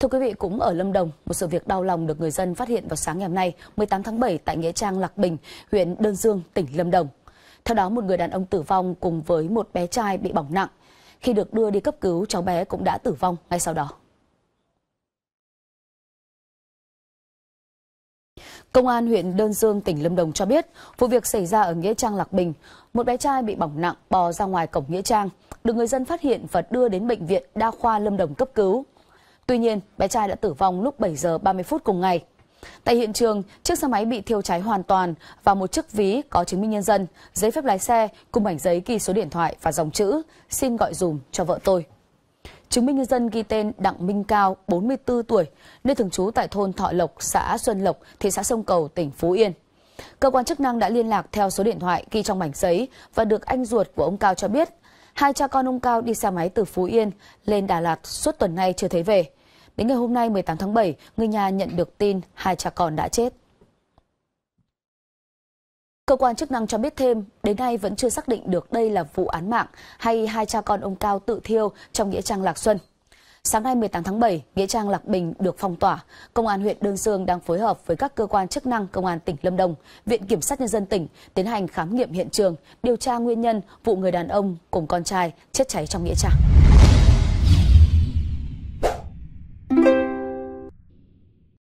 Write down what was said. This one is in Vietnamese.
Thưa quý vị, cũng ở Lâm Đồng, một sự việc đau lòng được người dân phát hiện vào sáng ngày hôm nay, 18 tháng 7 tại Nghĩa Trang Lạc Bình, huyện Đơn Dương, tỉnh Lâm Đồng. Theo đó, một người đàn ông tử vong cùng với một bé trai bị bỏng nặng. Khi được đưa đi cấp cứu, cháu bé cũng đã tử vong ngay sau đó. Công an huyện Đơn Dương, tỉnh Lâm Đồng cho biết, vụ việc xảy ra ở Nghĩa Trang Lạc Bình. Một bé trai bị bỏng nặng bò ra ngoài cổng Nghĩa Trang, được người dân phát hiện và đưa đến Bệnh viện Đa khoa Lâm Đồng cấp cứu. Tuy nhiên, bé trai đã tử vong lúc 7 giờ 30 phút cùng ngày. Tại hiện trường, chiếc xe máy bị thiêu cháy hoàn toàn và một chiếc ví có chứng minh nhân dân, giấy phép lái xe cùng ảnh giấy ghi số điện thoại và dòng chữ xin gọi dùm cho vợ tôi. Chứng minh nhân dân ghi tên Đặng Minh Cao, 44 tuổi, nơi thường trú tại thôn Thọ Lộc, xã Xuân Lộc, thị xã Sông Cầu, tỉnh Phú Yên. Cơ quan chức năng đã liên lạc theo số điện thoại ghi trong mảnh giấy và được anh ruột của ông Cao cho biết. Hai cha con ông Cao đi xe máy từ Phú Yên lên Đà Lạt suốt tuần nay chưa thấy về. Đến ngày hôm nay 18 tháng 7, người nhà nhận được tin hai cha con đã chết. Cơ quan chức năng cho biết thêm, đến nay vẫn chưa xác định được đây là vụ án mạng hay hai cha con ông Cao tự thiêu trong Nghĩa Trang Lạc Xuân. Sáng nay 18 tháng 7, Nghĩa Trang Lạc Bình được phong tỏa. Công an huyện Đơn Dương đang phối hợp với các cơ quan chức năng Công an tỉnh Lâm Đồng, Viện Kiểm sát Nhân dân tỉnh tiến hành khám nghiệm hiện trường, điều tra nguyên nhân vụ người đàn ông cùng con trai chết cháy trong Nghĩa Trang.